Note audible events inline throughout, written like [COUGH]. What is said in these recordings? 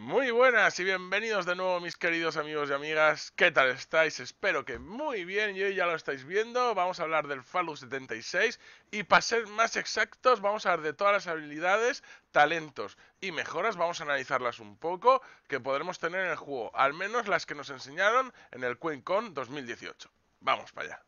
Muy buenas y bienvenidos de nuevo mis queridos amigos y amigas, ¿qué tal estáis? Espero que muy bien, y hoy ya lo estáis viendo, vamos a hablar del Fallout 76 y para ser más exactos vamos a hablar de todas las habilidades, talentos y mejoras, vamos a analizarlas un poco que podremos tener en el juego, al menos las que nos enseñaron en el QuenCon 2018. Vamos para allá.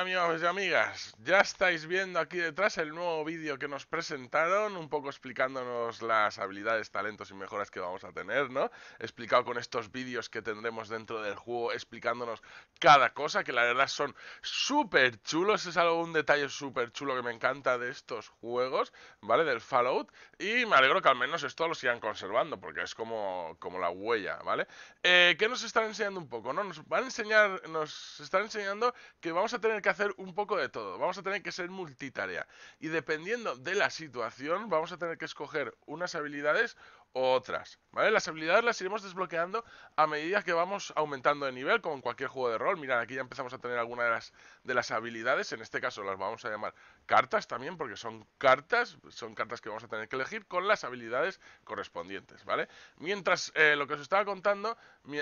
amigos y amigas, ya estáis viendo aquí detrás el nuevo vídeo que nos presentaron, un poco explicándonos las habilidades, talentos y mejoras que vamos a tener, ¿no? Explicado con estos vídeos que tendremos dentro del juego, explicándonos cada cosa, que la verdad son súper chulos, es algo, un detalle súper chulo que me encanta de estos juegos, ¿vale? Del Fallout, y me alegro que al menos esto lo sigan conservando, porque es como, como la huella, ¿vale? Eh, ¿Qué nos están enseñando un poco, no? Nos van a enseñar, nos están enseñando que vamos a tener que hacer un poco de todo, vamos a tener que ser multitarea. Y dependiendo de la situación, vamos a tener que escoger unas habilidades o otras. ¿vale? Las habilidades las iremos desbloqueando a medida que vamos aumentando de nivel, como en cualquier juego de rol. Mirad, aquí ya empezamos a tener alguna de las de las habilidades, en este caso las vamos a llamar cartas también, porque son cartas, son cartas que vamos a tener que elegir con las habilidades correspondientes, ¿vale? Mientras eh, lo que os estaba contando,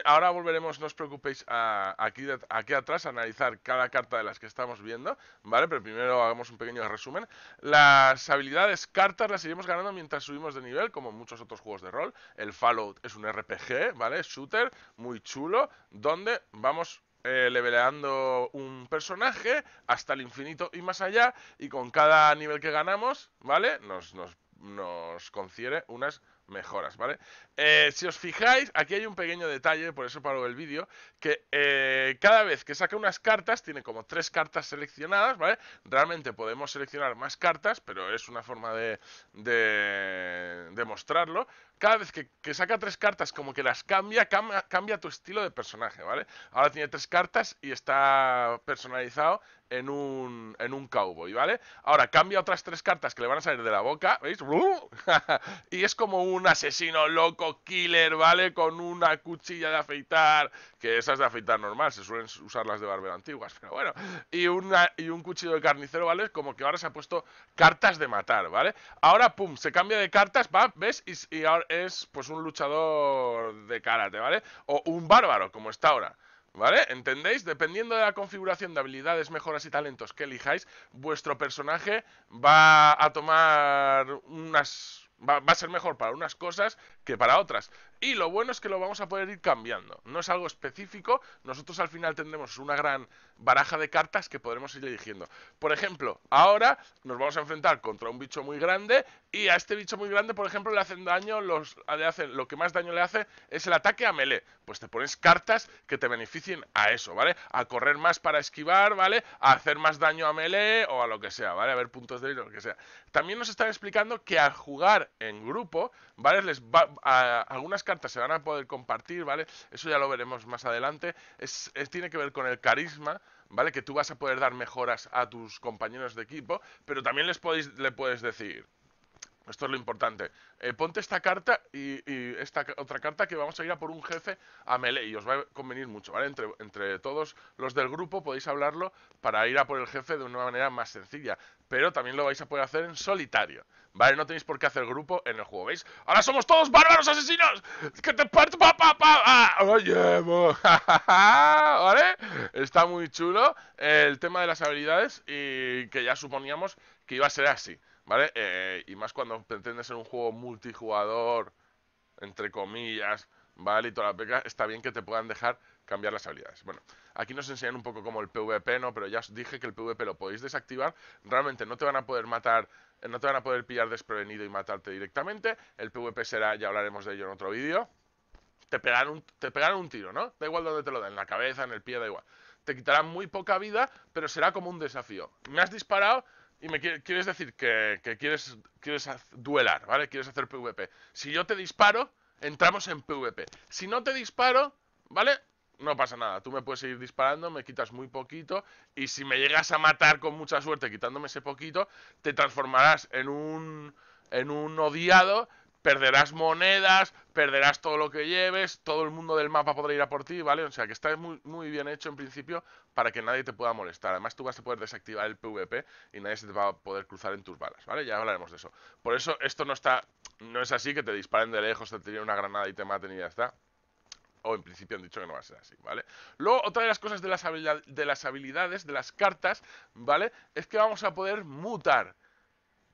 ahora volveremos, no os preocupéis, aquí, aquí atrás a analizar cada carta de las que estamos viendo, ¿vale? Pero primero hagamos un pequeño resumen. Las habilidades cartas las iremos ganando mientras subimos de nivel, como muchos otros juegos de rol. El Fallout es un RPG, ¿vale? Shooter, muy chulo, donde vamos eh, leveleando un personaje hasta el infinito y más allá. Y con cada nivel que ganamos, ¿vale? Nos, nos, nos confiere unas mejoras, ¿vale? Eh, si os fijáis, aquí hay un pequeño detalle, por eso paro el vídeo, que eh, cada vez que saca unas cartas, tiene como tres cartas seleccionadas, ¿vale? Realmente podemos seleccionar más cartas, pero es una forma de, de, mostrarlo. Cada vez que, saca tres cartas, como que las cambia, cambia tu estilo de personaje, ¿vale? Ahora tiene tres cartas y está personalizado en un, en un cowboy, ¿vale? Ahora cambia otras tres cartas que le van a salir de la boca, ¿veis? [LAUGHS] y es como un asesino loco, killer, ¿vale? Con una cuchilla de afeitar, que esas de afeitar normal, se suelen usar las de barbero antiguas, pero bueno. Y, una, y un cuchillo de carnicero, ¿vale? Como que ahora se ha puesto cartas de matar, ¿vale? Ahora, pum, se cambia de cartas, va, ¿ves? Y, y ahora es pues un luchador de karate, ¿vale? O un bárbaro, como está ahora. ¿Vale? ¿Entendéis? Dependiendo de la configuración de habilidades, mejoras y talentos que elijáis, vuestro personaje va a tomar unas... Va, va, a ser mejor para unas cosas que para otras. Y lo bueno es que lo vamos a poder ir cambiando. No es algo específico, nosotros al final tendremos una gran baraja de cartas que podremos ir eligiendo. Por ejemplo, ahora nos vamos a enfrentar contra un bicho muy grande y a este bicho muy grande, por ejemplo, le hacen daño, los, le hacen, lo que más daño le hace es el ataque a melee. Pues te pones cartas que te beneficien a eso, ¿vale? A correr más para esquivar, ¿vale? A hacer más daño a melee o a lo que sea, ¿vale? A ver puntos de lo que sea. También nos están explicando que al jugar en grupo, ¿vale? Les va, algunas cartas se van a poder compartir, ¿vale? Eso ya lo veremos más adelante. Es, es, tiene que ver con el carisma, ¿vale? Que tú vas a poder dar mejoras a tus compañeros de equipo, pero también les podéis, le puedes decir, esto es lo importante. Eh, ponte esta carta y, esta otra carta que vamos a ir a por un jefe a melee y os va a convenir mucho, ¿vale? Entre, entre todos los del grupo podéis hablarlo para ir a por el jefe de una manera más sencilla. Pero también lo vais a poder hacer en solitario, ¿vale? No tenéis por qué hacer grupo en el juego, ¿veis? ¡Ahora somos todos bárbaros asesinos! ¡Que te parto! ¡Pa, pa, pa! pa ¡Ah! ¡Oye! [LAUGHS] ¿Vale? Está muy chulo el tema de las habilidades y que ya suponíamos que iba a ser así. ¿Vale? Eh, y más cuando pretende ser un juego multijugador, entre comillas, ¿vale? Y toda la peca, está bien que te puedan dejar cambiar las habilidades. Bueno, aquí nos enseñan un poco como el PvP, ¿no? Pero ya os dije que el PvP lo podéis desactivar. Realmente no te van a poder matar, eh, no te van a poder pillar desprevenido y matarte directamente. El PvP será, ya hablaremos de ello en otro vídeo. Te pegarán un, te pegarán un tiro, ¿no? Da igual donde te lo den, en la cabeza, en el pie, da igual. Te quitarán muy poca vida, pero será como un desafío. Me has disparado, y me quieres decir que, quieres, quieres duelar, ¿vale? Quieres hacer PvP. Si yo te disparo, entramos en PvP. Si no te disparo, ¿vale? No pasa nada, tú me puedes seguir disparando, me quitas muy poquito y si me llegas a matar con mucha suerte quitándome ese poquito, te transformarás en un en un odiado perderás monedas, perderás todo lo que lleves, todo el mundo del mapa podrá ir a por ti, ¿vale? O sea que está muy, muy bien hecho en principio para que nadie te pueda molestar. Además tú vas a poder desactivar el PvP y nadie se te va a poder cruzar en tus balas, ¿vale? Ya hablaremos de eso. Por eso esto no está, no es así que te disparen de lejos, te tiren una granada y te maten y ya está o en principio han dicho que no va a ser así, ¿vale? Luego, otra de las cosas de las, de las habilidades, de las cartas, ¿vale? Es que vamos a poder mutar.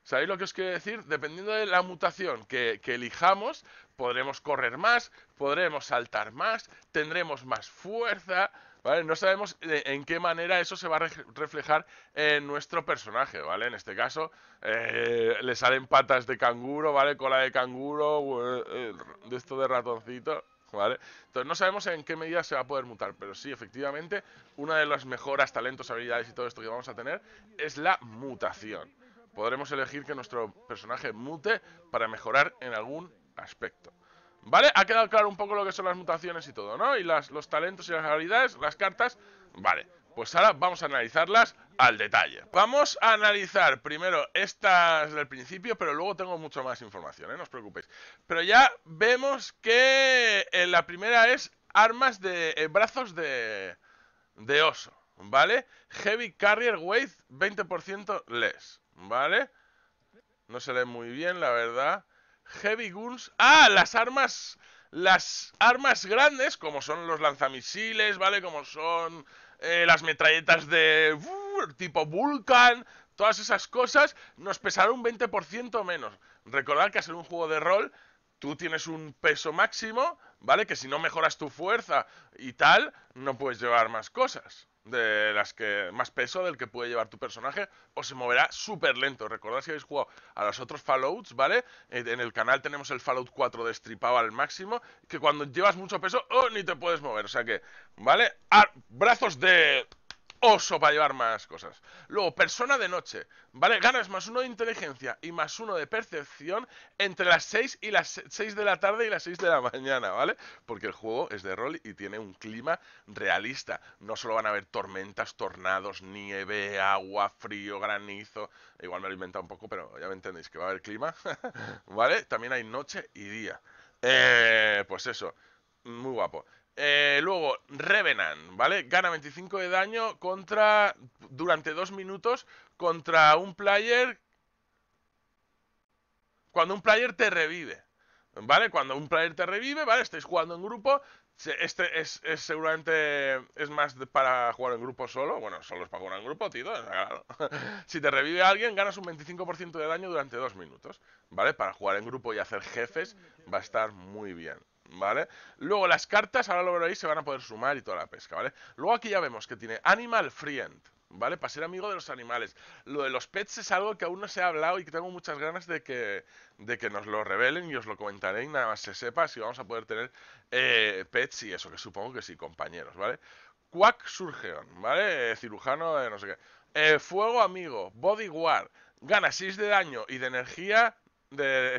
¿Sabéis lo que os quiero decir? Dependiendo de la mutación que, elijamos, podremos correr más, podremos saltar más, tendremos más fuerza, ¿vale? No sabemos en qué manera eso se va a reflejar en nuestro personaje, ¿vale? En este caso, eh, le salen patas de canguro, ¿vale? Cola de canguro, eh, de esto de ratoncito, ¿vale? Entonces no sabemos en qué medida se va a poder mutar, pero sí, efectivamente, una de las mejoras, talentos, habilidades y todo esto que vamos a tener es la mutación podremos elegir que nuestro personaje mute para mejorar en algún aspecto. ¿Vale? Ha quedado claro un poco lo que son las mutaciones y todo, ¿no? Y las, los talentos y las habilidades, las cartas. Vale, pues ahora vamos a analizarlas al detalle. Vamos a analizar primero estas del principio, pero luego tengo mucho más información, ¿eh? No os preocupéis. Pero ya vemos que eh, la primera es armas de eh, brazos de, de oso, ¿vale? Heavy Carrier Weight 20% less. ¿Vale? No se lee muy bien, la verdad. Heavy Guns. ¡Ah! Las armas. Las armas grandes, como son los lanzamisiles, ¿vale? Como son eh, las metralletas de. Uh, tipo Vulcan. Todas esas cosas nos pesarán un 20% menos. Recordad que hacer un juego de rol tú tienes un peso máximo, ¿vale? Que si no mejoras tu fuerza y tal, no puedes llevar más cosas de las que más peso del que puede llevar tu personaje o se moverá súper lento. Recordad si habéis jugado a los otros Fallouts, ¿vale? Eh, en el canal tenemos el Fallout 4 destripado al máximo, que cuando llevas mucho peso, oh, ni te puedes mover. O sea que, ¿vale? Ah, brazos de oso para llevar más cosas. Luego, persona de noche, ¿vale? Ganas más uno de inteligencia y más uno de percepción entre las 6 y las 6 de la tarde y las 6 de la mañana, ¿vale? Porque el juego es de rol y tiene un clima realista. No solo van a haber tormentas, tornados, nieve, agua, frío, granizo. Igual me lo he inventado un poco, pero ya me entendéis que va a haber clima, [LAUGHS] ¿vale? También hay noche y día. Eh, pues eso, muy guapo. Eh, luego, Revenant, ¿vale? Gana 25 de daño contra. durante dos minutos contra un player. Cuando un player te revive. ¿Vale? Cuando un player te revive, ¿vale? Estáis jugando en grupo. Este es, seguramente es más para jugar en grupo solo. Bueno, solo es para jugar en grupo, tío. Claro. [LAUGHS] si te revive alguien, ganas un 25% de daño durante dos minutos. ¿Vale? Para jugar en grupo y hacer jefes va a estar muy bien. ¿vale? Luego las cartas, ahora lo veréis, se van a poder sumar y toda la pesca, ¿vale? Luego aquí ya vemos que tiene Animal Friend, ¿vale? Para ser amigo de los animales. Lo de los pets es algo que aún no se ha hablado y que tengo muchas ganas de que, de que nos lo revelen y os lo comentaré y nada más se sepa si vamos a poder tener eh, pets y eso, que supongo que sí, compañeros, ¿vale? Quack Surgeon, ¿vale? Eh, cirujano de no sé qué. Eh, fuego amigo, Bodyguard, gana 6 de daño y de energía de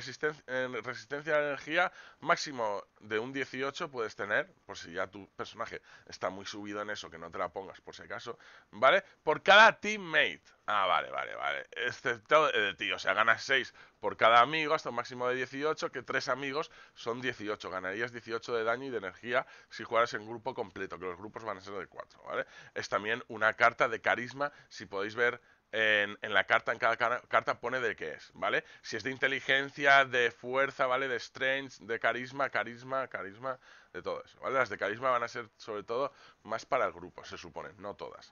resistencia a la energía máximo de un 18 puedes tener, por si ya tu personaje está muy subido en eso, que no te la pongas por si acaso, ¿vale? Por cada teammate. Ah, vale, vale, vale. Excepto de tío, o sea, ganas 6 por cada amigo hasta un máximo de 18, que 3 amigos son 18. Ganarías 18 de daño y de energía si jugaras en grupo completo, que los grupos van a ser de 4, ¿vale? Es también una carta de carisma, si podéis ver en, la carta, en cada carta pone de qué es, ¿vale? Si es de inteligencia, de fuerza, ¿vale? De strength, de carisma, carisma, carisma, de todo eso, ¿vale? Las de carisma van a ser sobre todo más para el grupo, se supone, no todas.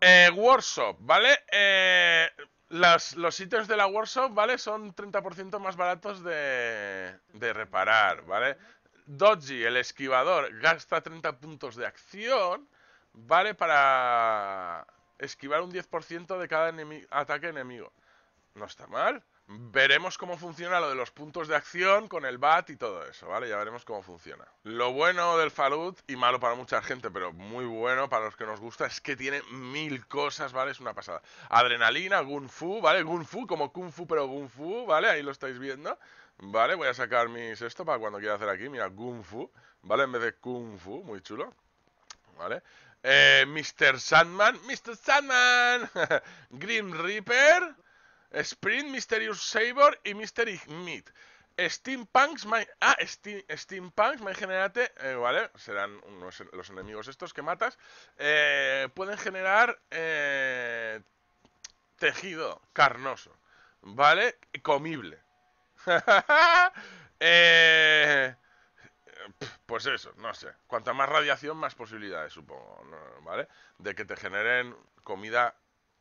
Eh, workshop, ¿vale? Eh, los, sitios de la workshop, ¿vale? Son 30% más baratos de, de reparar, ¿vale? Dodgy, el esquivador, gasta 30 puntos de acción, ¿vale? Para esquivar un 10% de cada ataque enemigo. No está mal. Veremos cómo funciona lo de los puntos de acción con el BAT y todo eso, ¿vale? Ya veremos cómo funciona. Lo bueno del Falut, y malo para mucha gente, pero muy bueno para los que nos gusta, es que tiene mil cosas, ¿vale? Es una pasada. Adrenalina, Gun Fu, ¿vale? Gun Fu, como Kung Fu, pero Kung Fu, ¿vale? Ahí lo estáis viendo. Vale, voy a sacar mis esto para cuando quiera hacer aquí. Mira, Gun Fu, ¿vale? En vez de Kung Fu, muy chulo. ¿Vale? Eh, Mr. Sandman. Mr. Sandman. [LAUGHS] Green Reaper. Sprint, Mysterious Saber y Mr. Meat. Steampunks, my, ah, Steam, Steampunks, my generate, eh, vale, serán los enemigos estos que matas, eh, pueden generar eh, tejido carnoso, ¿vale? Comible. [LAUGHS] eh, pues eso, no sé. Cuanta más radiación, más posibilidades, supongo, ¿vale? De que te generen comida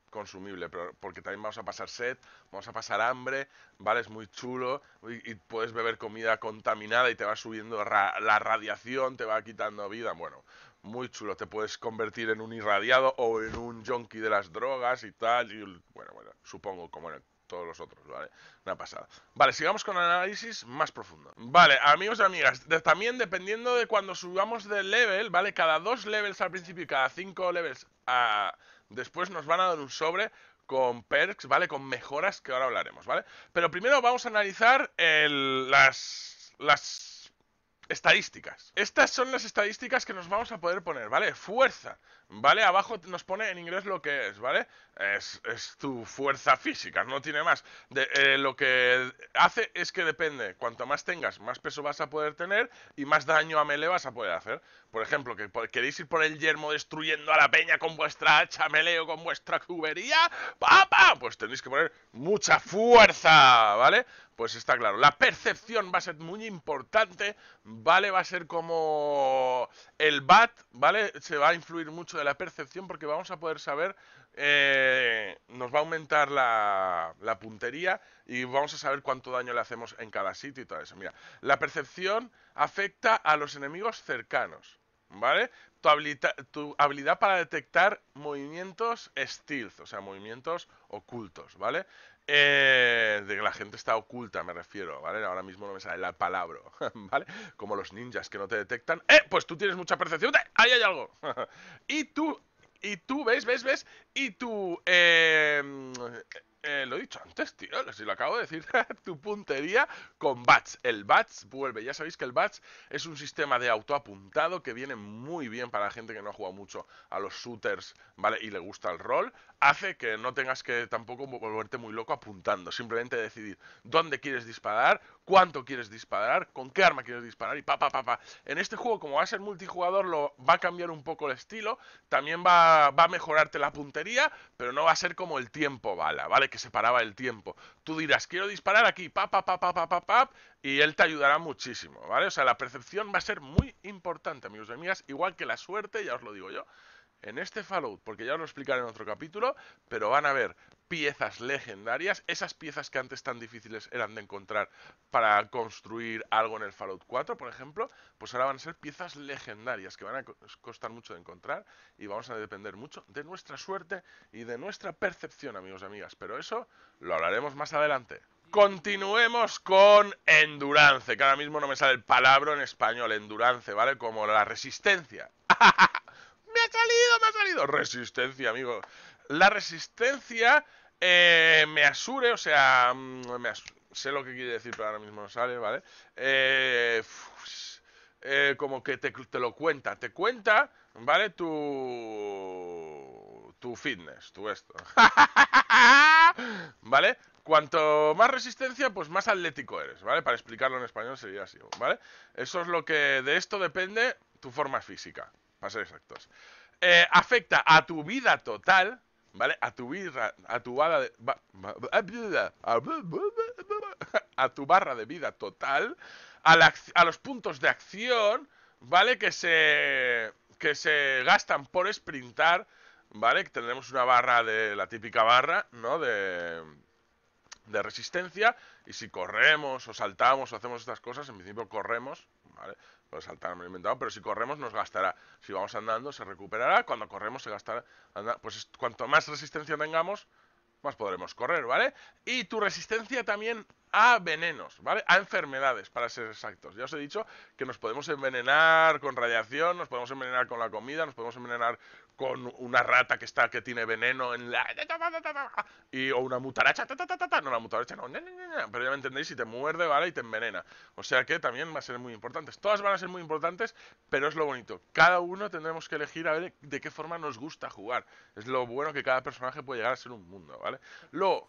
consumible, porque también vamos a pasar sed, vamos a pasar hambre, ¿vale? Es muy chulo y, puedes beber comida contaminada y te va subiendo la radiación, te va quitando vida, bueno, muy chulo, te puedes convertir en un irradiado o en un junkie de las drogas y tal, y, bueno, bueno, supongo como en el todos los otros, ¿vale? Una pasada. Vale, sigamos con el análisis más profundo. Vale, amigos y amigas, también dependiendo de cuando subamos de level, ¿vale? Cada dos levels al principio y cada cinco levels a... Ah, después nos van a dar un sobre con perks, ¿vale? Con mejoras que ahora hablaremos, ¿vale? Pero primero vamos a analizar las... las estadísticas. Estas son las estadísticas que nos vamos a poder poner, ¿vale? Fuerza. ¿vale? Abajo nos pone en inglés lo que es, ¿vale? Es, tu fuerza física, no tiene más. Eh, lo que hace es que depende, cuanto más tengas, más peso vas a poder tener y más daño a melee vas a poder hacer. Por ejemplo, que queréis ir por el yermo destruyendo a la peña con vuestra hacha melee con vuestra cubería, ¡papa! Pues tenéis que poner mucha fuerza, ¿vale? Pues está claro. La percepción va a ser muy importante, ¿vale? Va a ser como el bat, ¿vale? Se va a influir mucho de la percepción porque vamos a poder saber, eh, nos va a aumentar la, puntería y vamos a saber cuánto daño le hacemos en cada sitio y todo eso. Mira, la percepción afecta a los enemigos cercanos, ¿vale? Tu, tu habilidad para detectar movimientos stealth, o sea, movimientos ocultos, ¿vale? Eh, de que la gente está oculta, me refiero, ¿vale? Ahora mismo no me sale la palabra, [LAUGHS] ¿vale? Como los ninjas que no te detectan. ¡Eh! Pues tú tienes mucha percepción ¡Eh! ¡Ahí hay algo! [LAUGHS] y tú... Y tú, ¿ves? ¿Ves? ¿Ves? Y tú... Eh, eh, lo he dicho antes, tío, si lo acabo de decir, [LAUGHS] tu puntería con bats. El bats vuelve, ya sabéis que el bats es un sistema de autoapuntado que viene muy bien para la gente que no ha jugado mucho a los shooters, ¿vale? Y le gusta el rol. Hace que no tengas que tampoco volverte muy loco apuntando, simplemente decidir dónde quieres disparar, cuánto quieres disparar, con qué arma quieres disparar y pa, pa, pa, pa. En este juego, como va a ser multijugador, lo, va a cambiar un poco el estilo, también va, a mejorarte la puntería, pero no va a ser como el tiempo bala, ¿vale? Que paraba el tiempo. Tú dirás, quiero disparar aquí, pa, pa, pa, pa, pa, pa, pa, y él te ayudará muchísimo, ¿vale? O sea, la percepción va a ser muy importante, amigos de mías, igual que la suerte, ya os lo digo yo en este Fallout, porque ya lo explicaré en otro capítulo, pero van a ver piezas legendarias, esas piezas que antes tan difíciles eran de encontrar para construir algo en el Fallout 4, por ejemplo, pues ahora van a ser piezas legendarias que van a costar mucho de encontrar y vamos a depender mucho de nuestra suerte y de nuestra percepción, amigos y amigas, pero eso lo hablaremos más adelante. Continuemos con endurance, que ahora mismo no me sale el palabra en español, endurance, ¿vale? Como la resistencia. [LAUGHS] ha salido, me ha salido. Resistencia, amigo. La resistencia eh, me asure, o sea, mm, sé lo que quiere decir, pero ahora mismo no sale, ¿vale? Eh, eh, como que te, te, lo cuenta, te cuenta, ¿vale? Tu, tu fitness, tu esto. [LAUGHS] ¿Vale? Cuanto más resistencia, pues más atlético eres, ¿vale? Para explicarlo en español sería así, ¿vale? Eso es lo que de esto depende tu forma física, a exactos. Eh, afecta a tu vida total, ¿vale? A tu vida, a tu barra de, a tu barra de vida total, a, los puntos de acción, ¿vale? Que se, que se gastan por sprintar, ¿vale? Que tendremos una barra de, la típica barra, ¿no? De, de resistencia y si corremos o saltamos o hacemos estas cosas, en principio corremos, ¿vale? saltar, me inventado, pero si corremos nos gastará. Si vamos andando se recuperará, cuando corremos se gastará. pues cuanto más resistencia tengamos, más podremos correr, ¿vale? Y tu resistencia también a venenos, ¿vale? A enfermedades, para ser exactos. Ya os he dicho que nos podemos envenenar con radiación, nos podemos envenenar con la comida, nos podemos envenenar con una rata que está que tiene veneno en la y o una mutaracha no la mutaracha no, pero ya me entendéis si te muerde vale y te envenena o sea que también va a ser muy importante todas van a ser muy importantes pero es lo bonito cada uno tendremos que elegir a ver de qué forma nos gusta jugar es lo bueno que cada personaje puede llegar a ser un mundo vale lo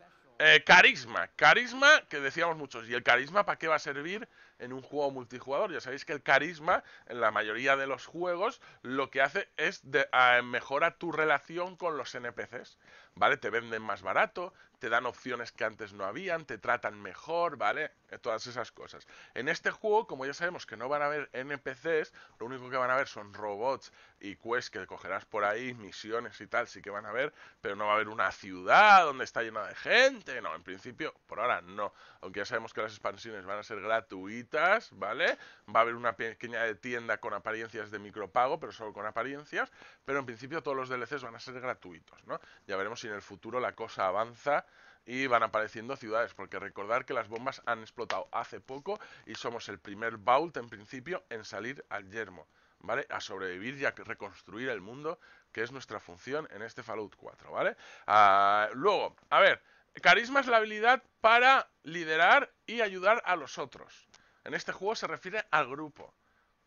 carisma carisma que decíamos muchos y el carisma para qué va a servir en un juego multijugador. Ya sabéis que el carisma, en la mayoría de los juegos, lo que hace es de, mejora tu relación con los NPCs. ¿Vale? Te venden más barato, te dan opciones que antes no habían, te tratan mejor, ¿vale? Eh, todas esas cosas. En este juego, como ya sabemos que no van a haber NPCs, lo único que van a haber son robots y quests que cogerás por ahí, misiones y tal, sí que van a haber, pero no va a haber una ciudad donde está llena de gente, no, en principio, por ahora no. Aunque ya sabemos que las expansiones van a ser gratuitas ¿vale? Va a haber una pequeña tienda con apariencias de micropago, pero solo con apariencias, pero en principio todos los DLCs van a ser gratuitos, ¿no? Ya veremos si en el futuro la cosa avanza y van apareciendo ciudades, porque recordar que las bombas han explotado hace poco y somos el primer vault en principio en salir al yermo, ¿vale? A sobrevivir y a reconstruir el mundo, que es nuestra función en este Fallout 4, ¿vale? Ah, luego, a ver, carisma es la habilidad para liderar y ayudar a los otros. En este juego se refiere al grupo,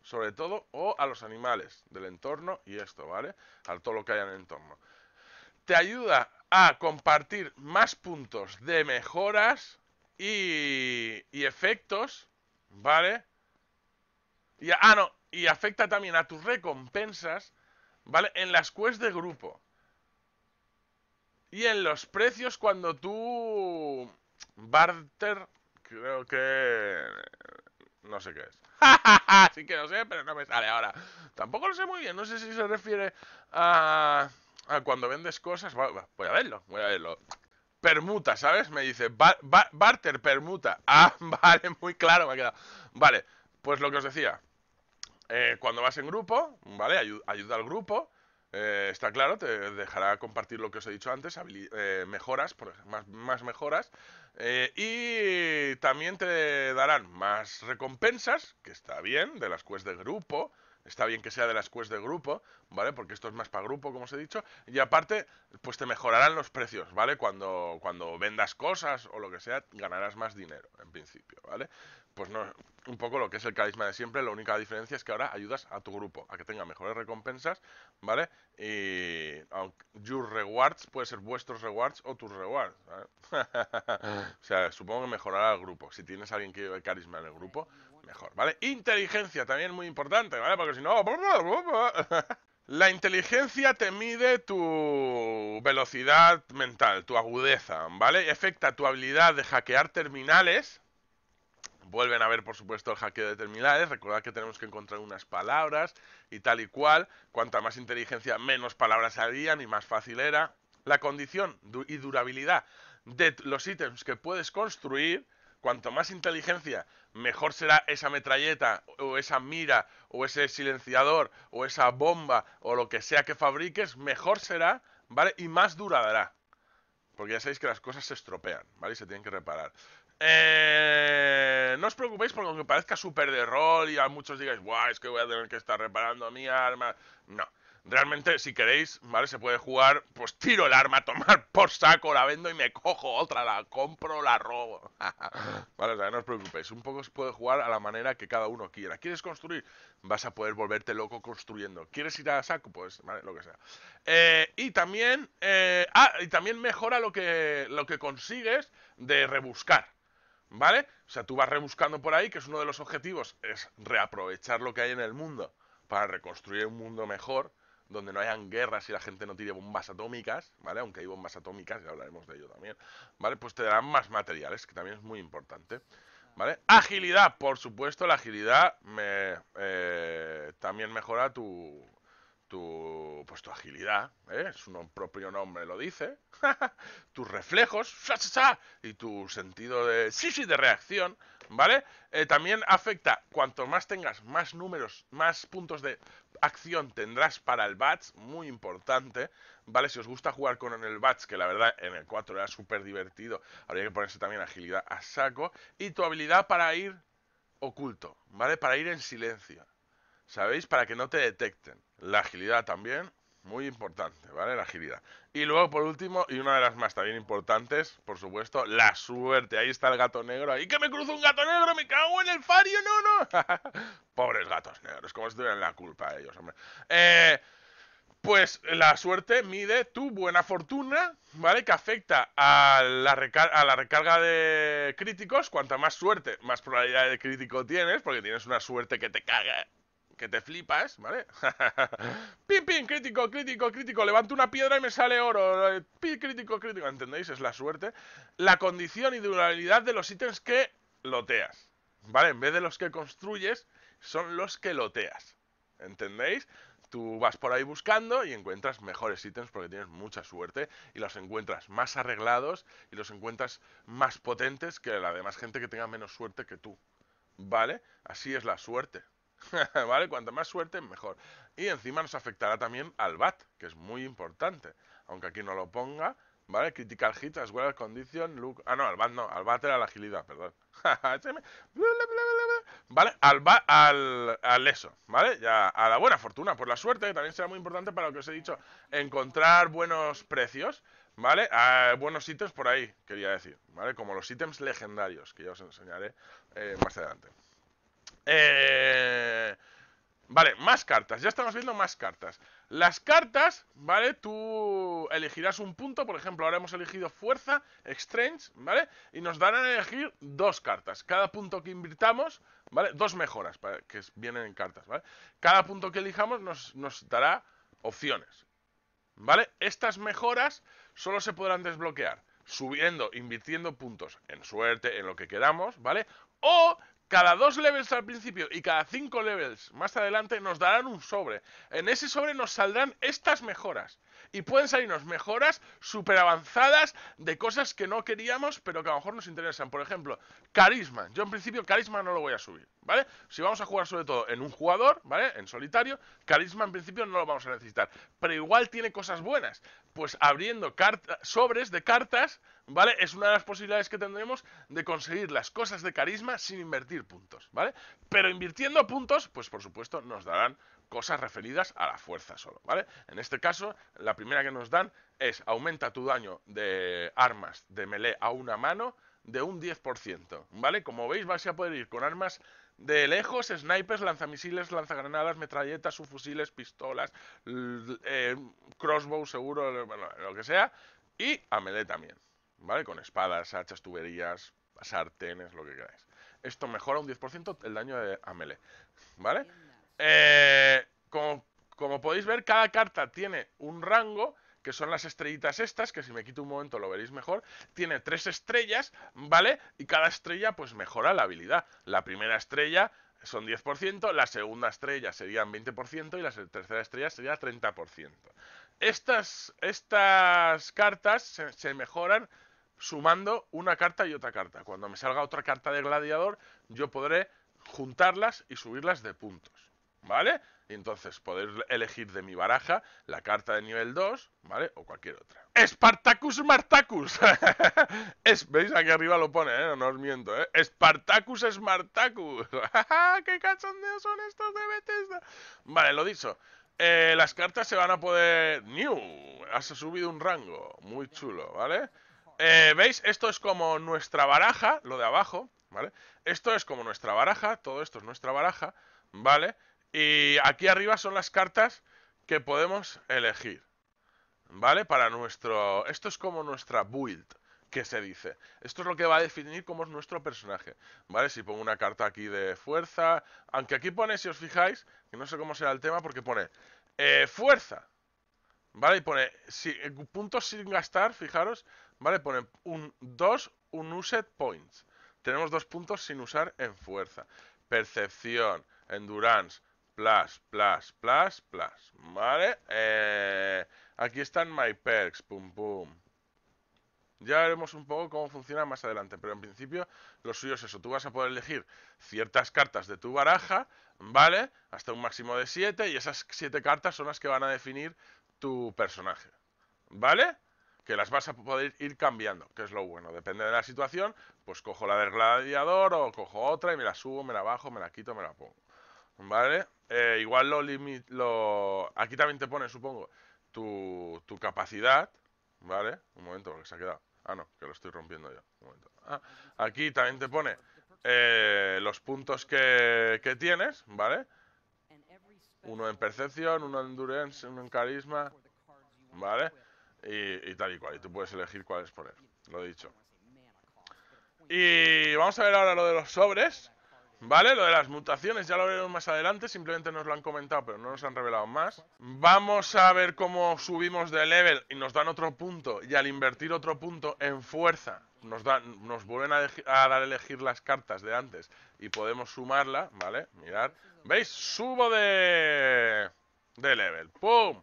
sobre todo, o a los animales del entorno y esto, ¿vale? A todo lo que hay en el entorno. Te ayuda a compartir más puntos de mejoras y, efectos, ¿vale? Y, ah, no, y afecta también a tus recompensas, ¿vale? En las quests de grupo. Y en los precios cuando tú... Barter, creo que... No sé qué es. [LAUGHS] sí que lo sé, pero no me sale ahora. Tampoco lo sé muy bien. No sé si se refiere a, a cuando vendes cosas. Voy a verlo, voy a verlo. Permuta, ¿sabes? Me dice barter permuta. [LAUGHS] Ah, vale, muy claro me ha quedado. Vale, pues lo que os decía. Eh, cuando vas en grupo, ¿vale? ayuda al grupo. Eh, está claro, te dejará compartir lo que os he dicho antes, eh, mejoras, más, más, mejoras, eh, y también te darán más recompensas, que está bien, de las quests de grupo, está bien que sea de las quests de grupo, ¿vale? Porque esto es más para grupo, como os he dicho, y aparte, pues te mejorarán los precios, ¿vale? Cuando, cuando vendas cosas o lo que sea, ganarás más dinero, en principio, ¿vale? pues no, un poco lo que es el carisma de siempre, la única diferencia es que ahora ayudas a tu grupo a que tenga mejores recompensas, ¿vale? Y your rewards puede ser vuestros rewards o tus rewards, ah. [LAUGHS] o sea, supongo que mejorará el grupo. Si tienes alguien que lleve carisma en el grupo, mejor, ¿vale? Inteligencia también muy importante, ¿vale? Porque si no... [LAUGHS] La inteligencia te mide tu velocidad mental, tu agudeza, ¿vale? Afecta tu habilidad de hackear terminales, Vuelven a ver, por supuesto, el hackeo de terminales. Recordad que tenemos que encontrar unas palabras y tal y cual. Cuanta más inteligencia, menos palabras harían, y más fácil era. La condición y durabilidad de los ítems que puedes construir. Cuanto más inteligencia, mejor será esa metralleta o esa mira o ese silenciador o esa bomba o lo que sea que fabriques, mejor será, ¿vale? Y más durará. Porque ya sabéis que las cosas se estropean, ¿vale? Y se tienen que reparar. Eh, no os preocupéis porque aunque parezca súper de rol y a muchos digáis, es que voy a tener que estar reparando mi arma. No. Realmente, si queréis, ¿vale? Se puede jugar, pues tiro el arma, tomar [LAUGHS] por saco, la vendo y me cojo otra, la compro, la robo. [LAUGHS] vale, o sea, no os preocupéis. Un poco se puede jugar a la manera que cada uno quiera. ¿Quieres construir? Vas a poder volverte loco construyendo. ¿Quieres ir a saco? Pues, vale, lo que sea. Eh, y también. Eh, ah, y también mejora lo que, lo que consigues de rebuscar. ¿Vale? O sea, tú vas rebuscando por ahí, que es uno de los objetivos, es reaprovechar lo que hay en el mundo para reconstruir un mundo mejor, donde no hayan guerras y la gente no tire bombas atómicas, ¿vale? Aunque hay bombas atómicas, ya hablaremos de ello también, ¿vale? Pues te darán más materiales, que también es muy importante, ¿vale? Agilidad, por supuesto, la agilidad me, eh, también mejora tu tu, pues tu agilidad, ¿eh? su propio nombre lo dice, [LAUGHS] tus reflejos y tu sentido de sí, sí, de reacción, ¿vale? Eh, también afecta, cuanto más tengas, más números, más puntos de acción tendrás para el batch, muy importante, ¿vale? Si os gusta jugar con el batch, que la verdad en el 4 era súper divertido, habría que ponerse también agilidad a saco, y tu habilidad para ir oculto, ¿vale? Para ir en silencio. ¿Sabéis? Para que no te detecten. La agilidad también, muy importante, ¿vale? La agilidad. Y luego, por último, y una de las más también importantes, por supuesto, la suerte. Ahí está el gato negro. ¡Ahí que me cruzo un gato negro! ¡Me cago en el fario! ¡No, no! [LAUGHS] Pobres gatos negros, como si tuvieran la culpa ellos, hombre. Eh... Pues la suerte mide tu buena fortuna, ¿vale? Que afecta a la, a la, recarga de críticos. Cuanta más suerte, más probabilidad de crítico tienes, porque tienes una suerte que te caga que te flipas, ¿vale? ¡Pim, [LAUGHS] pim! crítico, crítico, crítico, levanto una piedra y me sale oro. ¡Pim, crítico, crítico, ¿entendéis? Es la suerte. La condición y durabilidad de los ítems que loteas, ¿vale? En vez de los que construyes, son los que loteas, ¿entendéis? tú vas por ahí buscando y encuentras mejores ítems porque tienes mucha suerte y los encuentras más arreglados y los encuentras más potentes que la demás gente que tenga menos suerte que tú. ¿Vale? Así es la suerte. [LAUGHS] ¿Vale? cuanto más suerte, mejor. Y encima nos afectará también al BAT, que es muy importante. Aunque aquí no lo ponga, ¿vale? Critical hit, as well as condition, look... Ah, no, al BAT no, al BAT era la agilidad, perdón. [LAUGHS] ¿Vale? Al, ba al, al, eso, ¿vale? Ya a la buena fortuna, por la suerte, que también será muy importante para lo que os he dicho, encontrar buenos precios, ¿vale? A ah, buenos ítems por ahí, quería decir, ¿vale? Como los ítems legendarios, que ya os enseñaré eh, más adelante. Eh, vale, más cartas. Ya estamos viendo más cartas. Las cartas, ¿vale? Tú elegirás un punto. Por ejemplo, ahora hemos elegido fuerza, exchange, ¿vale? Y nos darán a elegir dos cartas. Cada punto que invirtamos, ¿vale? Dos mejoras, que vienen en cartas, ¿vale? Cada punto que elijamos nos, nos dará opciones. ¿Vale? Estas mejoras solo se podrán desbloquear subiendo, invirtiendo puntos en suerte, en lo que queramos, ¿vale? O cada dos levels al principio y cada cinco levels más adelante nos darán un sobre. En ese sobre nos saldrán estas mejoras y pueden salirnos mejoras súper avanzadas de cosas que no queríamos, pero que a lo mejor nos interesan. Por ejemplo, carisma. Yo en principio carisma no lo voy a subir, ¿vale? Si vamos a jugar sobre todo en un jugador, ¿vale? En solitario, carisma en principio no lo vamos a necesitar. Pero igual tiene cosas buenas. Pues abriendo sobres de cartas, ¿vale? Es una de las posibilidades que tendremos de conseguir las cosas de carisma sin invertir puntos, ¿vale? Pero invirtiendo puntos, pues por supuesto nos darán cosas referidas a la fuerza solo, ¿vale? En este caso, la primera que nos dan es aumenta tu daño de armas de melee a una mano de un 10%, ¿vale? Como veis, vais a poder ir con armas de lejos, snipers, lanzamisiles, lanzagranadas, metralletas, subfusiles, pistolas, eh, crossbow seguro, bueno, lo que sea, y a melee también, ¿vale? Con espadas, hachas, tuberías, sartenes, lo que queráis. Esto mejora un 10% el daño de a melee, ¿vale? Eh, como, podéis ver, cada carta tiene un rango que son las estrellitas estas, que si me quito un momento lo veréis mejor, tiene tres estrellas, ¿vale? Y cada estrella pues mejora la habilidad. La primera estrella son 10%, la segunda estrella serían 20% y la tercera estrella sería 30%. Estas, estas cartas se mejoran sumando una carta y otra carta. Cuando me salga otra carta de gladiador, yo podré juntarlas y subirlas de puntos. ¿vale? Y entonces podéis elegir de mi baraja la carta de nivel 2, ¿vale? O cualquier otra. ¡Spartacus Martacus! [LAUGHS] es, ¿Veis? Aquí arriba lo pone, ¿eh? No, os miento, ¿eh? ¡Spartacus Smartacus! [LAUGHS] ¡Ah, ¡Qué cachondeos son estos de Bethesda! Vale, lo dicho. Eh, las cartas se van a poder... ¡New! Has subido un rango. Muy chulo, ¿vale? Eh, ¿Veis? Esto es como nuestra baraja, lo de abajo, ¿vale? Esto es como nuestra baraja, todo esto es nuestra baraja, ¿vale? vale y aquí arriba son las cartas que podemos elegir. ¿Vale? Para nuestro... Esto es como nuestra build, que se dice. Esto es lo que va a definir cómo es nuestro personaje. ¿Vale? Si pongo una carta aquí de fuerza... Aunque aquí pone, si os fijáis, que no sé cómo será el tema, porque pone... Eh, fuerza. ¿Vale? Y pone si, eh, puntos sin gastar, fijaros. ¿Vale? Pone un 2, un points. Tenemos dos puntos sin usar en fuerza. Percepción, endurance, plus, plus, plus, plus. ¿Vale? Eh, aquí están my perks, pum, pum. Ya veremos un poco cómo funciona más adelante, pero en principio lo suyo es eso. Tú vas a poder elegir ciertas cartas de tu baraja, ¿vale? Hasta un máximo de 7 y esas 7 cartas son las que van a definir tu personaje, ¿vale? Que las vas a poder ir cambiando, que es lo bueno. Depende de la situación, pues cojo la del gladiador o cojo otra y me la subo, me la bajo, me la quito, me la pongo. ¿Vale? Eh, igual lo limit, lo Aquí también te pone, supongo, tu, capacidad. ¿Vale? Un momento, porque se ha quedado. Ah, no, que lo estoy rompiendo yo. Un momento. Ah, aquí también te pone eh, los puntos que, tienes, ¿vale? Uno en percepción, uno en endurance, uno en carisma, ¿vale? Y, y, tal y cual. Y tú puedes elegir cuáles poner. Lo he dicho. Y vamos a ver ahora lo de los sobres. ¿Vale? Lo de las mutaciones ya lo veremos más adelante, simplemente nos lo han comentado, pero no nos han revelado más. Vamos a ver cómo subimos de level y nos dan otro punto, y al invertir otro punto en fuerza, nos, dan, nos vuelven a, dar a elegir las cartas de antes y podemos sumarla, ¿vale? Mirad. ¿Veis? Subo de, de level. ¡Pum!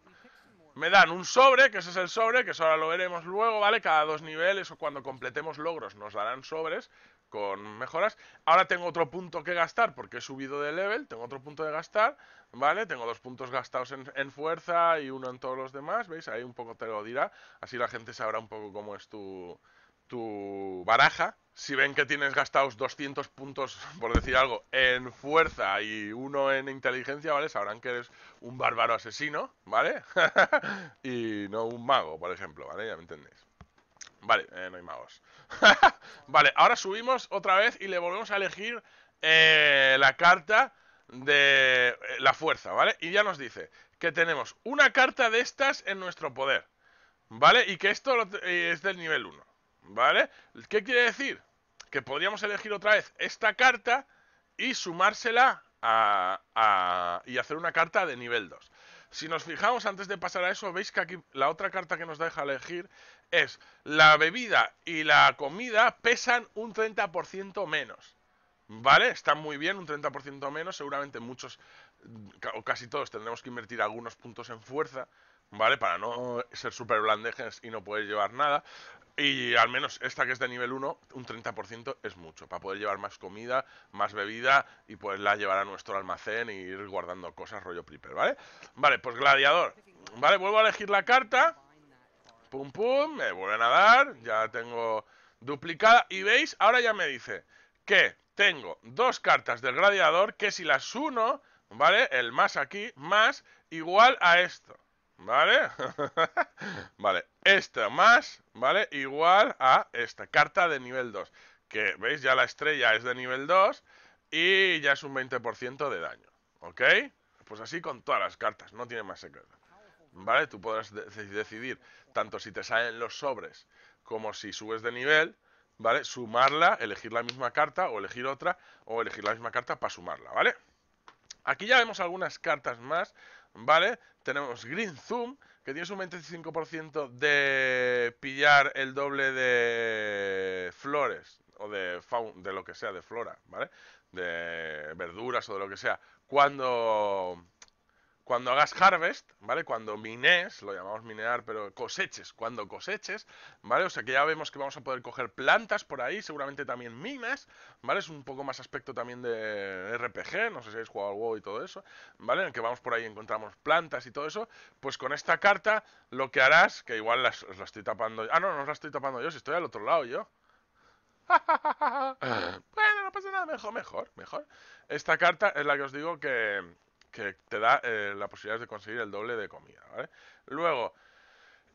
Me dan un sobre, que ese es el sobre, que eso ahora lo veremos luego, ¿vale? Cada dos niveles o cuando completemos logros nos darán sobres con mejoras. Ahora tengo otro punto que gastar porque he subido de level, tengo otro punto de gastar, ¿vale? Tengo dos puntos gastados en, fuerza y uno en todos los demás, ¿veis? Ahí un poco te lo dirá, así la gente sabrá un poco cómo es tu, tu baraja. Si ven que tienes gastados 200 puntos, [LAUGHS] por decir algo, en fuerza y uno en inteligencia, ¿vale? Sabrán que eres un bárbaro asesino, ¿vale? [LAUGHS] y no un mago, por ejemplo, ¿vale? Ya me entendéis. Vale, eh, no hay magos. [LAUGHS] vale, ahora subimos otra vez y le volvemos a elegir eh, la carta de eh, la fuerza, ¿vale? Y ya nos dice que tenemos una carta de estas en nuestro poder, ¿vale? Y que esto es del nivel 1, ¿vale? ¿Qué quiere decir? Que podríamos elegir otra vez esta carta y sumársela a, a, y hacer una carta de nivel 2. Si nos fijamos, antes de pasar a eso, veis que aquí la otra carta que nos deja elegir es la bebida y la comida pesan un 30% menos. ¿Vale? Está muy bien, un 30% menos. Seguramente muchos, o casi todos, tendremos que invertir algunos puntos en fuerza, ¿vale? Para no ser súper blandejes y no poder llevar nada. Y al menos esta que es de nivel 1, un 30% es mucho, para poder llevar más comida, más bebida y poderla llevar a nuestro almacén y ir guardando cosas rollo prepper, ¿vale? Vale, pues gladiador. Vale, vuelvo a elegir la carta. Pum, pum, me vuelven a dar. Ya tengo duplicada. Y veis, ahora ya me dice que tengo dos cartas del gladiador que si las uno, ¿vale? El más aquí, más igual a esto. ¿Vale? [LAUGHS] vale, esta más, ¿vale? Igual a esta carta de nivel 2. Que, ¿veis? Ya la estrella es de nivel 2 y ya es un 20% de daño. ¿Ok? Pues así con todas las cartas, no tiene más secreto. ¿Vale? Tú podrás decidir tanto si te salen los sobres como si subes de nivel, ¿vale? Sumarla, elegir la misma carta o elegir otra o elegir la misma carta para sumarla, ¿vale? Aquí ya vemos algunas cartas más, ¿vale? Tenemos Green Zoom, que tiene un 25% de pillar el doble de flores o de de lo que sea, de flora, ¿vale? De verduras o de lo que sea, cuando cuando hagas harvest, ¿vale? Cuando mines, lo llamamos minear, pero coseches, cuando coseches, ¿vale? O sea que ya vemos que vamos a poder coger plantas por ahí, seguramente también minas, ¿vale? Es un poco más aspecto también de RPG, no sé si habéis jugado al WoW y todo eso, ¿vale? En el que vamos por ahí y encontramos plantas y todo eso, pues con esta carta lo que harás, que igual las, os la estoy tapando... Ah, no, no os la estoy tapando yo, si estoy al otro lado yo. [LAUGHS] bueno, no pasa nada, mejor, mejor, mejor. Esta carta es la que os digo que que te da eh, la posibilidad de conseguir el doble de comida, ¿vale? Luego,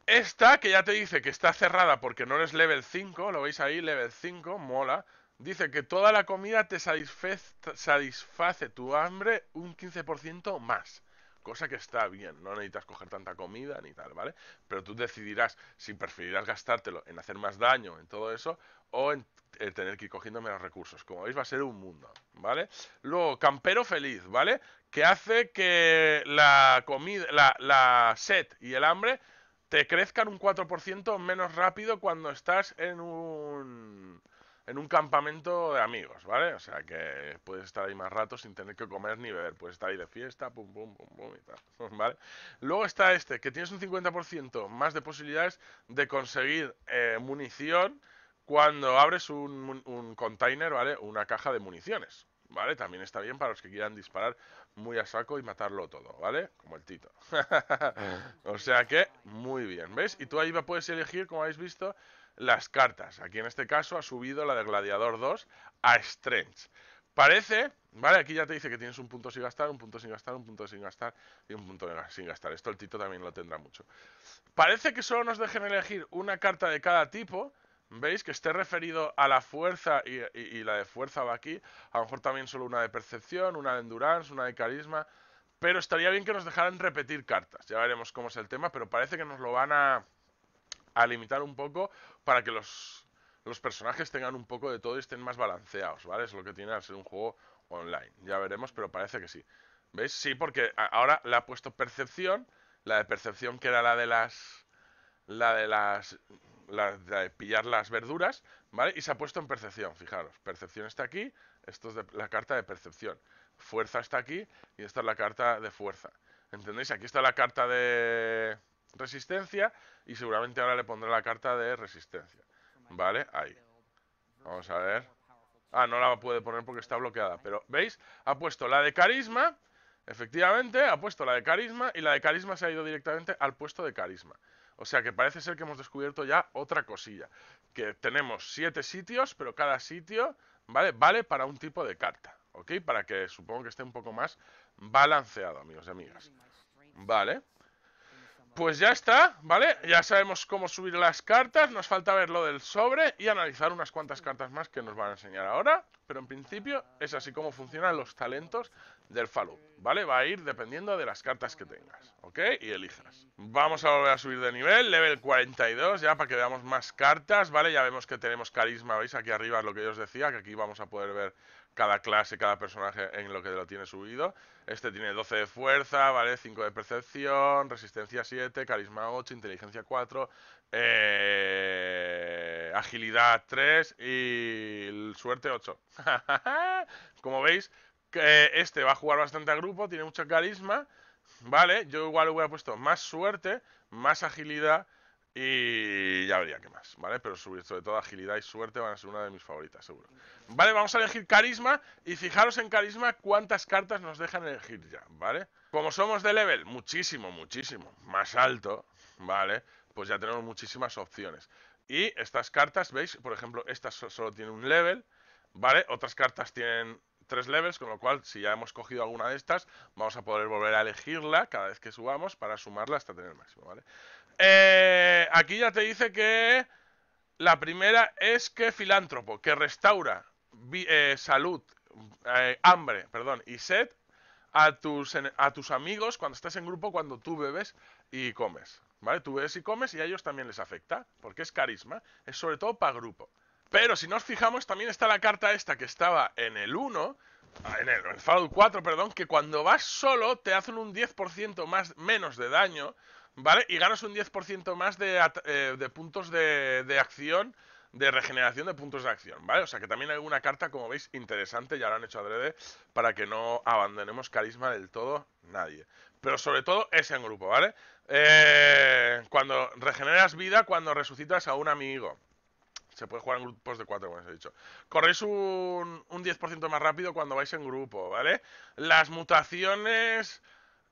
esta que ya te dice que está cerrada porque no eres level 5, lo veis ahí, level 5, mola. Dice que toda la comida te satisface tu hambre un 15% más. Cosa que está bien, no necesitas coger tanta comida ni tal, ¿vale? Pero tú decidirás si preferirás gastártelo en hacer más daño, en todo eso, o en eh, tener que ir cogiendo menos recursos. Como veis, va a ser un mundo, ¿vale? Luego, campero feliz, ¿vale? que hace que la comida, la, la sed y el hambre te crezcan un 4% menos rápido cuando estás en un en un campamento de amigos, ¿vale? O sea que puedes estar ahí más rato sin tener que comer ni beber, puedes estar ahí de fiesta, pum, pum, pum, pum y tal, [LAUGHS] ¿vale? Luego está este, que tienes un 50% más de posibilidades de conseguir eh, munición cuando abres un, un container, ¿vale? Una caja de municiones, ¿vale? También está bien para los que quieran disparar muy a saco y matarlo todo, ¿vale? Como el Tito. Ah. [LAUGHS] o sea que, muy bien, ¿ves? Y tú ahí puedes elegir, como habéis visto, las cartas. Aquí en este caso ha subido la de Gladiador 2 a Strange Parece, ¿vale? Aquí ya te dice que tienes un punto sin gastar, un punto sin gastar, un punto sin gastar y un punto sin gastar. Esto el Tito también lo tendrá mucho. Parece que solo nos dejen elegir una carta de cada tipo, ¿Veis? Que esté referido a la fuerza y, la de fuerza va aquí. A lo mejor también solo una de percepción, una de endurance, una de carisma. Pero estaría bien que nos dejaran repetir cartas. Ya veremos cómo es el tema, pero parece que nos lo van a, limitar un poco para que los, personajes tengan un poco de todo y estén más balanceados, ¿vale? Es lo que tiene al ser un juego online. Ya veremos, pero parece que sí. ¿Veis? Sí, porque ahora le ha puesto percepción. La de percepción que era la de las... La de las de pillar las verduras, ¿vale? Y se ha puesto en percepción, fijaros. Percepción está aquí, esto es la carta de percepción. Fuerza está aquí y esta es la carta de fuerza. ¿Entendéis? Aquí está la carta de resistencia y seguramente ahora le pondré la carta de resistencia. ¿Vale? Ahí. Vamos a ver. Ah, no la puede poner porque está bloqueada. Pero, ¿veis? Ha puesto la de carisma. Efectivamente, ha puesto la de carisma y la de carisma se ha ido directamente al puesto de carisma. O sea que parece ser que hemos descubierto ya otra cosilla. Que tenemos siete sitios, pero cada sitio vale, vale para un tipo de carta. ¿Ok? Para que supongo que esté un poco más balanceado, amigos y amigas. Vale. Pues ya está, ¿vale? Ya sabemos cómo subir las cartas, nos falta ver lo del sobre y analizar unas cuantas cartas más que nos van a enseñar ahora, pero en principio es así como funcionan los talentos del fallout, ¿vale? Va a ir dependiendo de las cartas que tengas, ¿ok? Y elijas. Vamos a volver a subir de nivel, level 42, ya para que veamos más cartas, ¿vale? Ya vemos que tenemos carisma, ¿veis? Aquí arriba es lo que yo os decía, que aquí vamos a poder ver cada clase, cada personaje en lo que lo tiene subido. Este tiene 12 de fuerza, ¿vale? 5 de percepción, resistencia 7, carisma 8, inteligencia 4, eh, agilidad 3 y suerte 8. [LAUGHS] Como veis, este va a jugar bastante a grupo, tiene mucho carisma, ¿vale? Yo igual le hubiera puesto más suerte, más agilidad y ya vería qué más, ¿vale? Pero sobre todo agilidad y suerte van a ser una de mis favoritas, seguro. Vale, vamos a elegir carisma y fijaros en carisma cuántas cartas nos dejan elegir ya, ¿vale? Como somos de level, muchísimo, muchísimo, más alto, ¿vale? Pues ya tenemos muchísimas opciones. Y estas cartas, ¿veis? Por ejemplo, esta solo tiene un level, ¿vale? Otras cartas tienen tres levels, con lo cual si ya hemos cogido alguna de estas, vamos a poder volver a elegirla cada vez que subamos para sumarla hasta tener el máximo, ¿vale? Eh, aquí ya te dice que la primera es que filántropo, que restaura eh, salud, eh, hambre, perdón, y sed a tus, a tus amigos cuando estás en grupo, cuando tú bebes y comes, ¿vale? Tú bebes y comes y a ellos también les afecta, porque es carisma, es sobre todo para grupo. Pero si nos fijamos, también está la carta esta que estaba en el 1, ah, en el, en Fallout 4, perdón, que cuando vas solo te hacen un 10% más, menos de daño, ¿vale? Y ganas un 10% más de, eh, de puntos de, acción, de regeneración de puntos de acción, ¿vale? O sea que también hay una carta, como veis, interesante, ya lo han hecho adrede, para que no abandonemos carisma del todo nadie. Pero sobre todo ese en grupo, ¿vale? Eh, cuando regeneras vida, cuando resucitas a un amigo. Se puede jugar en grupos de 4, como os he dicho. Corréis un, un 10% más rápido cuando vais en grupo, ¿vale? Las mutaciones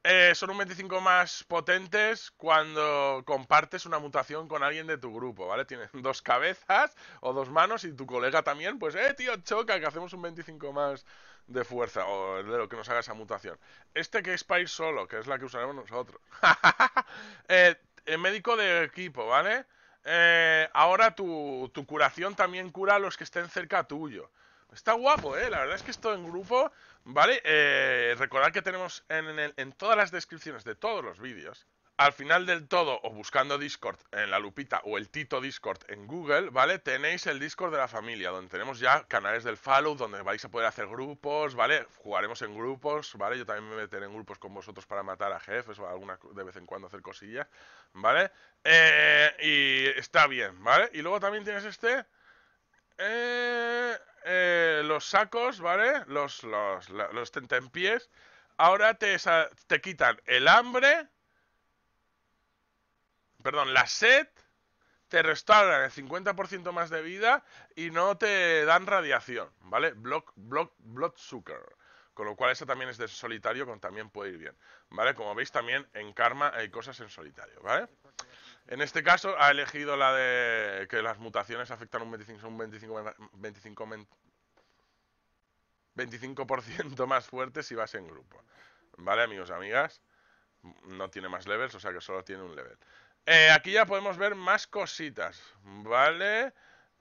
eh, son un 25 más potentes cuando compartes una mutación con alguien de tu grupo, ¿vale? Tienes [LAUGHS] dos cabezas o dos manos y tu colega también, pues, eh, tío, choca, que hacemos un 25 más de fuerza o de lo que nos haga esa mutación. Este que es para ir solo, que es la que usaremos nosotros. [LAUGHS] Eh, el médico de equipo, ¿vale? vale eh, ahora tu, curación también cura a los que estén cerca tuyo. Está guapo, ¿eh? La verdad es que esto en grupo, ¿vale? Eh, recordad que tenemos en todas las descripciones de todos los vídeos, al final del todo o buscando Discord en la lupita o el Tito Discord en Google, ¿vale? Tenéis el Discord de la familia, donde tenemos ya canales del Fallout, donde vais a poder hacer grupos, ¿vale? Jugaremos en grupos, ¿vale? Yo también me meteré en grupos con vosotros para matar a jefes o alguna de vez en cuando hacer cosillas, ¿vale? Eh, y está bien, ¿vale? Y luego también tienes este... Eh, eh, los sacos, ¿vale? Los, los, los pies, Ahora te, te quitan el hambre perdón, la sed te restaura el 50% más de vida y no te dan radiación, ¿vale? Block, block, blood sugar. Con lo cual, esa también es de solitario, con también puede ir bien, ¿vale? Como veis, también en Karma hay cosas en solitario, ¿vale? En este caso ha elegido la de que las mutaciones afectan un 25, un 25, 25, 25 más fuerte si vas en grupo. ¿Vale, amigos, amigas? No tiene más levels, o sea que solo tiene un level. Eh, aquí ya podemos ver más cositas, ¿vale?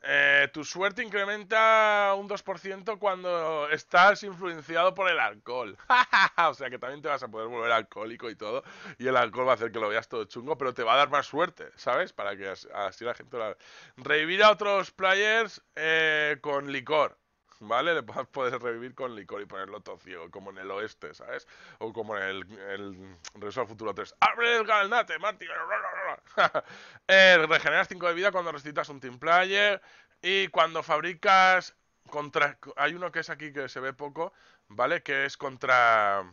Eh, tu suerte incrementa un 2% cuando estás influenciado por el alcohol. [LAUGHS] o sea que también te vas a poder volver alcohólico y todo. Y el alcohol va a hacer que lo veas todo chungo, pero te va a dar más suerte, ¿sabes? Para que así la gente la... Revivir a otros players eh, con licor. ¿vale? Le puedes poder revivir con licor y ponerlo tocio, como en el oeste, ¿sabes? O como en el, el al Futuro 3. ¡Abre el galnate, Marty! [LAUGHS] eh, regeneras 5 de vida cuando recitas un Team Player y cuando fabricas contra... Hay uno que es aquí que se ve poco, ¿vale? Que es contra...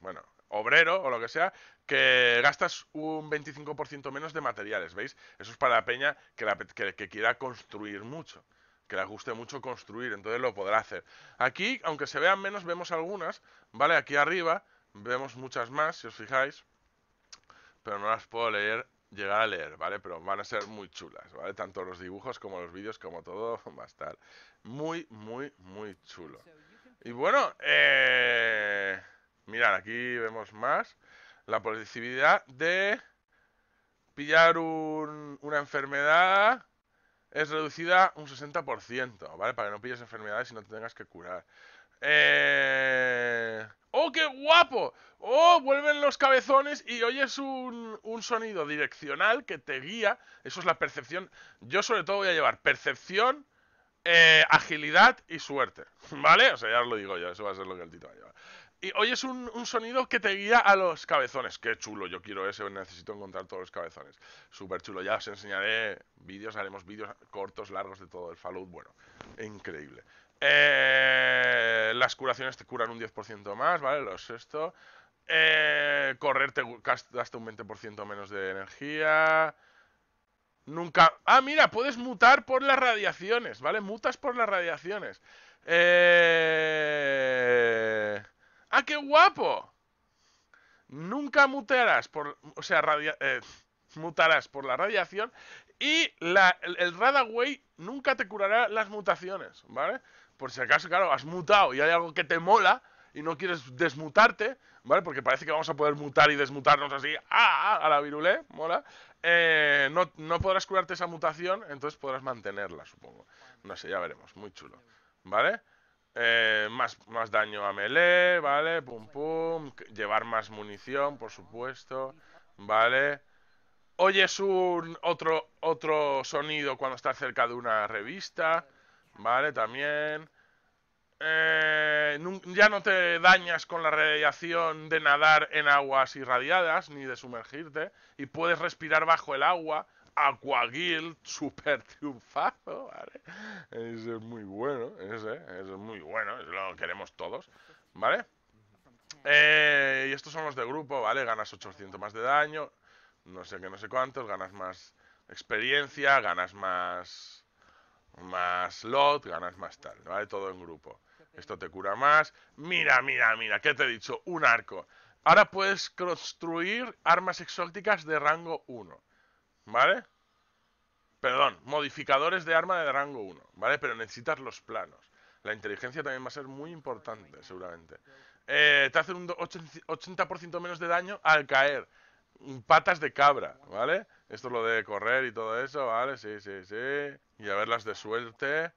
Bueno, obrero o lo que sea, que gastas un 25% menos de materiales, ¿veis? Eso es para la peña que quiera construir mucho que les guste mucho construir, entonces lo podrá hacer. Aquí, aunque se vean menos, vemos algunas, ¿vale? Aquí arriba vemos muchas más, si os fijáis, pero no las puedo leer, llegar a leer, ¿vale? Pero van a ser muy chulas, ¿vale? Tanto los dibujos como los vídeos, como todo va a estar muy, muy, muy chulo. Y bueno, mirar eh, mirad, aquí vemos más la posibilidad de pillar una enfermedad es reducida un 60%, ¿vale? Para que no pilles enfermedades y no te tengas que curar. Eh, ¡Oh, qué guapo! ¡Oh, vuelven los cabezones y oyes un, un sonido direccional que te guía! Eso es la percepción. Yo sobre todo voy a llevar percepción, eh, agilidad y suerte, [LAUGHS] ¿vale? O sea, ya os lo digo yo, eso va a ser lo que el Tito va a llevar. Y oyes un, un, sonido que te guía a los cabezones. Qué chulo, yo quiero ese, necesito encontrar todos los cabezones. Súper chulo, ya os enseñaré vídeos, haremos vídeos cortos, largos de todo el Fallout. Bueno, increíble. Eh, las curaciones te curan un 10% más, ¿vale? Los esto. Eh, correr te gasta un 20% menos de energía. Nunca... Ah, mira, puedes mutar por las radiaciones, ¿vale? Mutas por las radiaciones. Eh... ¡Ah, qué guapo! Nunca mutarás por, o sea, eh, mutarás por la radiación y el, Radaway nunca te curará las mutaciones, ¿vale? Por si acaso, claro, has mutado y hay algo que te mola y no quieres desmutarte, ¿vale? Porque parece que vamos a poder mutar y desmutarnos así, ¡ah! ah a la virulé, mola. Eh, no, no podrás curarte esa mutación, entonces podrás mantenerla, supongo. No sé, ya veremos, muy chulo, ¿vale? Eh, más, más daño a melee, ¿vale? Pum, pum. Llevar más munición, por supuesto. ¿Vale? Oyes un otro, otro sonido cuando estás cerca de una revista. ¿Vale? También. Eh, ya no te dañas con la radiación de nadar en aguas irradiadas ni de sumergirte. Y puedes respirar bajo el agua. Aquagil super triunfado, ¿vale? Ese es muy bueno, ese, es muy bueno, eso lo queremos todos, ¿vale? Eh, y estos son los de grupo, ¿vale? Ganas 800 más de daño, no sé qué, no sé cuántos, ganas más experiencia, ganas más más lot, ganas más tal, ¿vale? Todo en grupo. Esto te cura más. Mira, mira, mira, ¿qué te he dicho? Un arco. Ahora puedes construir armas exóticas de rango 1. ¿vale? Perdón, modificadores de arma de rango 1, ¿vale? Pero necesitas los planos. La inteligencia también va a ser muy importante, seguramente. Eh, te hace un 80% menos de daño al caer. Patas de cabra, ¿vale? Esto es lo de correr y todo eso, ¿vale? Sí, sí, sí. Y a ver las de suerte.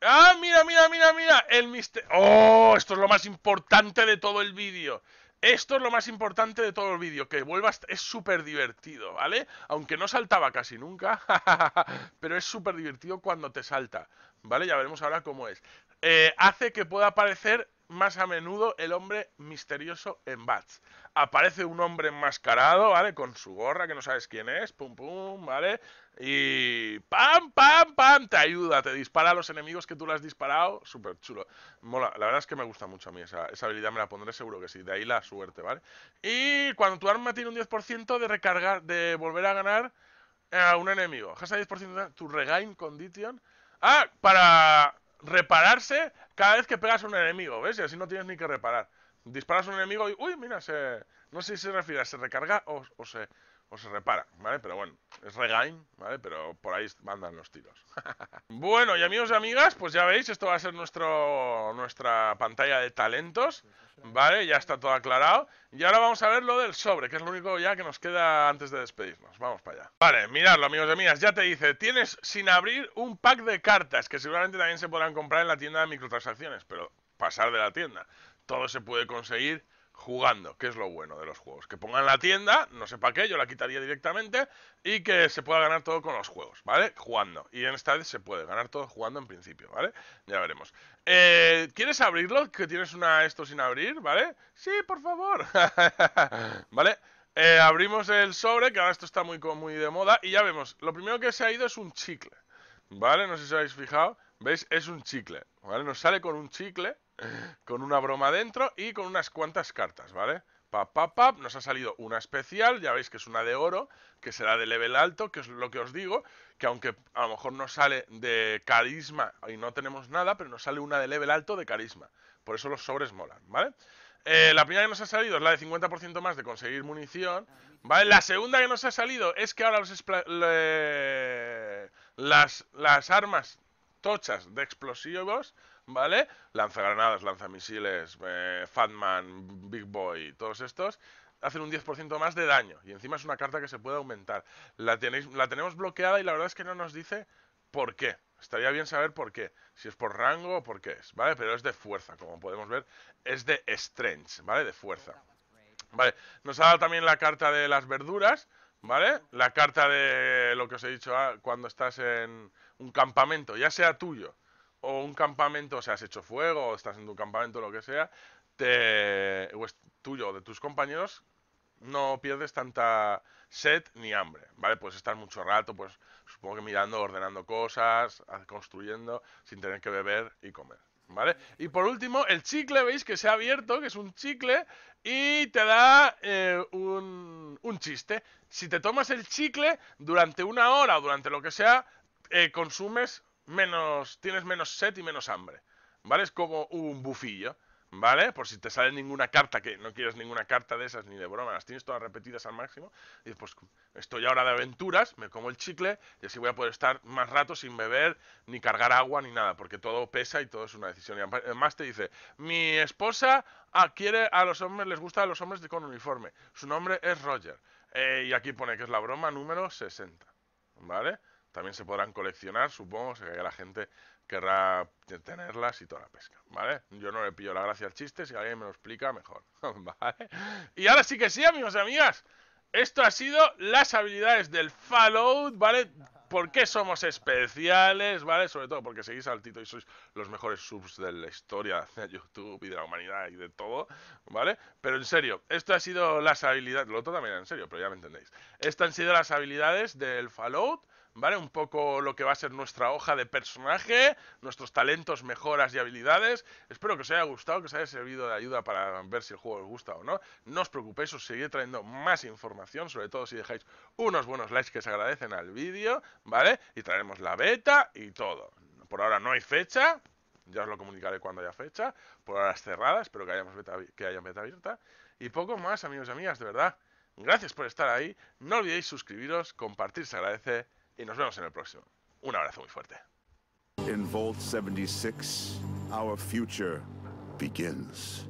¡Ah, mira, mira, mira, mira! El misterio... ¡Oh! Esto es lo más importante de todo el vídeo. Esto es lo más importante de todo el vídeo, que vuelvas, es súper divertido, ¿vale? Aunque no saltaba casi nunca, [LAUGHS] pero es súper divertido cuando te salta, ¿vale? Ya veremos ahora cómo es. Eh, hace que pueda aparecer más a menudo el hombre misterioso en Bats. Aparece un hombre enmascarado, ¿vale? Con su gorra, que no sabes quién es, pum pum, ¿vale? Y pam, pam, pam, te ayuda, te dispara a los enemigos que tú le has disparado. Súper chulo. Mola, la verdad es que me gusta mucho a mí esa, habilidad, me la pondré seguro que sí, de ahí la suerte, ¿vale? Y cuando tu arma tiene un 10% de recargar, de volver a ganar eh, a un enemigo. a 10% tu regain condition. Ah, para repararse cada vez que pegas a un enemigo, ¿ves? Y así no tienes ni que reparar. Disparas a un enemigo y, uy, mira, se, no sé si se refiere, se recarga o se, o se repara, ¿vale? Pero bueno, es regain, ¿vale? Pero por ahí mandan los tiros. [LAUGHS] bueno, y amigos y amigas, pues ya veis, esto va a ser nuestro, nuestra pantalla de talentos, ¿vale? Ya está todo aclarado. Y ahora vamos a ver lo del sobre, que es lo único ya que nos queda antes de despedirnos. Vamos para allá. Vale, miradlo, amigos y amigas, ya te dice, tienes sin abrir un pack de cartas, que seguramente también se podrán comprar en la tienda de microtransacciones, pero pasar de la tienda. Todo se puede conseguir jugando, que es lo bueno de los juegos. Que pongan la tienda, no sé para qué, yo la quitaría directamente y que se pueda ganar todo con los juegos, ¿vale? Jugando. Y en esta vez se puede ganar todo jugando en principio, ¿vale? Ya veremos. Eh, ¿Quieres abrirlo? Que tienes una esto sin abrir, ¿vale? Sí, por favor. [LAUGHS] ¿Vale? Eh, abrimos el sobre, que ahora esto está muy, muy de moda, y ya vemos, lo primero que se ha ido es un chicle, ¿vale? No sé si habéis fijado, ¿Veis? Es un chicle, ¿vale? Nos sale con un chicle, [LAUGHS] con una broma dentro y con unas cuantas cartas, ¿vale? Pap, nos ha salido una especial, ya veis que es una de oro, que será de level alto, que es lo que os digo, que aunque a lo mejor no sale de carisma y no tenemos nada, pero nos sale una de level alto de carisma. Por eso los sobres molan, ¿vale? Eh, la primera que nos ha salido es la de 50% más de conseguir munición, ¿vale? La segunda que nos ha salido es que ahora los las, las armas tochas de explosivos, ¿vale? Lanzagranadas, lanzamisiles, eh, Fatman, Big Boy, todos estos, hacen un 10% más de daño. Y encima es una carta que se puede aumentar. La, tenéis, la tenemos bloqueada y la verdad es que no nos dice por qué. Estaría bien saber por qué. Si es por rango o por qué es, ¿vale? Pero es de fuerza, como podemos ver. Es de strength, ¿vale? De fuerza. Vale, nos ha dado también la carta de las verduras ¿Vale? La carta de lo que os he dicho ah, cuando estás en un campamento, ya sea tuyo o un campamento, o sea, has hecho fuego o estás en tu campamento, lo que sea, te, o es tuyo o de tus compañeros, no pierdes tanta sed ni hambre, ¿vale? pues estar mucho rato, pues supongo que mirando, ordenando cosas, construyendo, sin tener que beber y comer. Y por último, el chicle, veis que se ha abierto, que es un chicle, y te da eh, un, un chiste. Si te tomas el chicle, durante una hora o durante lo que sea, eh, consumes menos, tienes menos sed y menos hambre, ¿vale? Es como un bufillo. ¿Vale? Por si te sale ninguna carta, que no quieres ninguna carta de esas ni de broma, las tienes todas repetidas al máximo. Y dices, pues estoy ahora de aventuras, me como el chicle y así voy a poder estar más rato sin beber, ni cargar agua, ni nada, porque todo pesa y todo es una decisión. Y además te dice, mi esposa ah, quiere a los hombres, les gusta a los hombres con uniforme. Su nombre es Roger. Eh, y aquí pone que es la broma número 60. ¿Vale? También se podrán coleccionar, supongo, que la gente querrá tenerlas y toda la pesca, ¿vale? Yo no le pillo la gracia al chiste, si alguien me lo explica, mejor, [LAUGHS] ¿vale? Y ahora sí que sí, amigos y amigas, esto ha sido las habilidades del Fallout, ¿vale? ¿Por qué somos especiales, ¿vale? Sobre todo porque seguís al y sois los mejores subs de la historia de YouTube y de la humanidad y de todo, ¿vale? Pero en serio, esto ha sido las habilidades, lo otro también en serio, pero ya me entendéis. Estas han sido las habilidades del Fallout. ¿vale? Un poco lo que va a ser nuestra hoja de personaje, nuestros talentos, mejoras y habilidades. Espero que os haya gustado, que os haya servido de ayuda para ver si el juego os gusta o no. No os preocupéis, os seguiré trayendo más información, sobre todo si dejáis unos buenos likes que se agradecen al vídeo, ¿vale? Y traeremos la beta y todo. Por ahora no hay fecha, ya os lo comunicaré cuando haya fecha. Por ahora es cerrada, espero que, hayamos que haya beta abierta. Y poco más, amigos y amigas, de verdad. Gracias por estar ahí. No olvidéis suscribiros, compartir se agradece y nos vemos en el próximo. Un abrazo muy fuerte. In Vault 76, our future begins.